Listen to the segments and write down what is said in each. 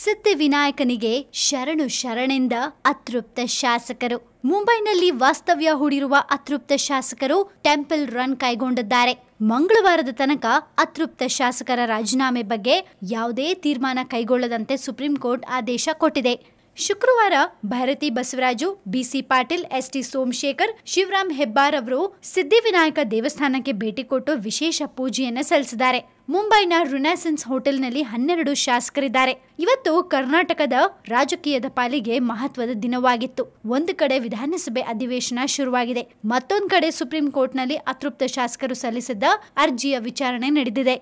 ಸಿದ್ಧಿವಿನಾಯಕನಿಗೆ ಶರಣು ಶರಣೆಂದ ಅತೃಪ್ತ ಶಾಸಕರು ಮುಂಬೈನಲ್ಲಿ ವಾಸ್ತವ್ಯ ಹೂಡಿರುವ ಅತೃಪ್ತ ಶಾಸಕರು ಟೆಂಪಲ್ ರನ್ ಕೈಗೊಂಡಿದ್ದಾರೆ ಮಂಗಳವಾರದ ತನಕ ಅತೃಪ್ತ ಶಾಸಕರ ರಾಜೀನಾಮೆ ಬಗ್ಗೆ ಯಾವುದೇ ತೀರ್ಮಾನ ಕೈಗೊಳ್ಳದಂತೆ ಸುಪ್ರೀಂ ಕೋರ್ಟ್ ಆದೇಶ ಕೊಟ್ಟಿದೆ ಶುಕ್ರವಾರ Bharathi Basavaraju B C Patil S T Somashekhar Shivaram Hebbar ಅವರು ಸಿದ್ದಿವಿನಾಯಕ ದೇವಸ್ಥಾನಕ್ಕೆ ಭೇಟಿ ಕೊಟ್ಟು ವಿಶೇಷ ಪೂಜೆಯನ್ನು ಸಲ್ಲಿಸಿದ್ದಾರೆ ಮುಂಬೈನ ರುನಾಸೆನ್ಸ್ ಹೋಟೆಲ್ನಲ್ಲಿ ಹನ್ನೆರಡು ಶಾಸಕರಿದ್ದಾರೆ ಇವತ್ತು ಕರ್ನಾಟಕದ ರಾಜಕೀಯದ ಪಾಲಿಗೆ ಮಹತ್ವದ ದಿನವಾಗಿತ್ತು ಒಂದು ಕಡೆ ವಿಧಾನಸಭೆ ಅಧಿವೇಶನ ಶುರುವಾಗಿದೆ ಮತ್ತೊಂದು ಕಡೆ ಸುಪ್ರೀಂ ಕೋರ್ಟ್ನಲ್ಲಿ ಅತೃಪ್ತ ಶಾಸಕರು ಸಲ್ಲಿಸಿದ್ದ ಅರ್ಜಿಯ ವಿಚಾರಣೆ ನಡೆದಿದೆ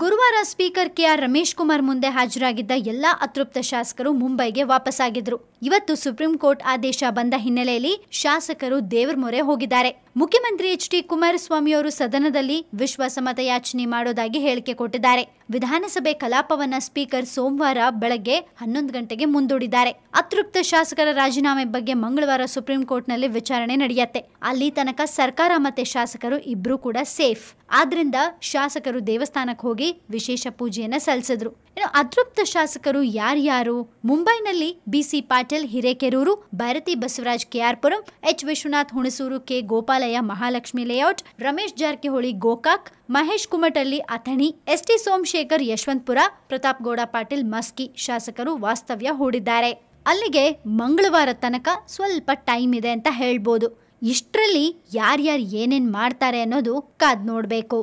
ಗುರುವಾರ ಸ್ಪೀಕರ್ ಕೆಆರ್ ರಮೇಶ್ ಕುಮಾರ್ ಮುಂದೆ ಹಾಜರಾಗಿದ್ದ ಎಲ್ಲ ಅತೃಪ್ತ ಶಾಸಕರು ಮುಂಬೈಗೆ ವಾಪಸ್ಸಾಗಿದ್ರು ಇವತ್ತು ಸುಪ್ರೀಂ ಕೋರ್ಟ್ ಆದೇಶ ಬಂದ ಹಿನ್ನೆಲೆಯಲ್ಲಿ ಶಾಸಕರು ದೇವರ ಮೊರೆ ಹೋಗಿದ್ದಾರೆ ಮುಖ್ಯಮಂತ್ರಿ ಎಚ್ ಡಿ ಕುಮಾರಸ್ವಾಮಿ ಅವರು ಸದನದಲ್ಲಿ ವಿಶ್ವಾಸಮತ ಯಾಚನೆ ಮಾಡೋದಾಗಿ ಹೇಳಿಕೆ ಕೊಟ್ಟಿದ್ದಾರೆ ವಿಧಾನಸಭೆ ಕಲಾಪವನ್ನ ಸ್ಪೀಕರ್ ಸೋಮವಾರ ಬೆಳಗ್ಗೆ ಹನ್ನೊಂದು ಗಂಟೆಗೆ ಮುಂದೂಡಿದ್ದಾರೆ ಅತೃಪ್ತ ಶಾಸಕರ ರಾಜೀನಾಮೆ ಬಗ್ಗೆ ಮಂಗಳವಾರ ಸುಪ್ರೀಂ ಕೋರ್ಟ್ನಲ್ಲಿ ವಿಚಾರಣೆ ನಡೆಯುತ್ತೆ ಅಲ್ಲಿ ತನಕ ಸರ್ಕಾರ ಮತ್ತೆ ಶಾಸಕರು ಇಬ್ರು ಕೂಡ ಸೇಫ್ ಆದ್ರಿಂದ ಶಾಸಕರು ದೇವಸ್ಥಾನಕ್ಕೆ ಹೋಗಿ ವಿಶೇಷ ಪೂಜೆಯನ್ನ ಸಲ್ಲಿಸಿದ್ರು ಇನ್ನು ಅತೃಪ್ತ ಶಾಸಕರು ಯಾರ್ಯಾರು ಮುಂಬೈನಲ್ಲಿ ಬಿಸಿ Patil Hirekerur Bharati Basavaraj KR Puram H Vishwanath Hunsur K Gopalaiah Mahalakshmi layout Ramesh Jarkiholi Gokak Mahesh Kumatalli Athani ST Somashekar Yeshwanthpur Pratap Gowda Patil Maski ಶಾಸಕರು ವಾಸ್ತವ್ಯ ಹೂಡಿದ್ದಾರೆ ಅಲ್ಲಿಗೆ ಮಂಗಳವಾರ ತನಕ ಸ್ವಲ್ಪ ಟೈಮ್ ಇದೆ ಅಂತ ಹೇಳ್ಬೋದು ಇಷ್ಟರಲ್ಲಿ ಯಾರ್ಯಾರು ಏನೇನು ಮಾಡ್ತಾರೆ ಅನ್ನೋದು ಕಾದ್ ನೋಡಬೇಕು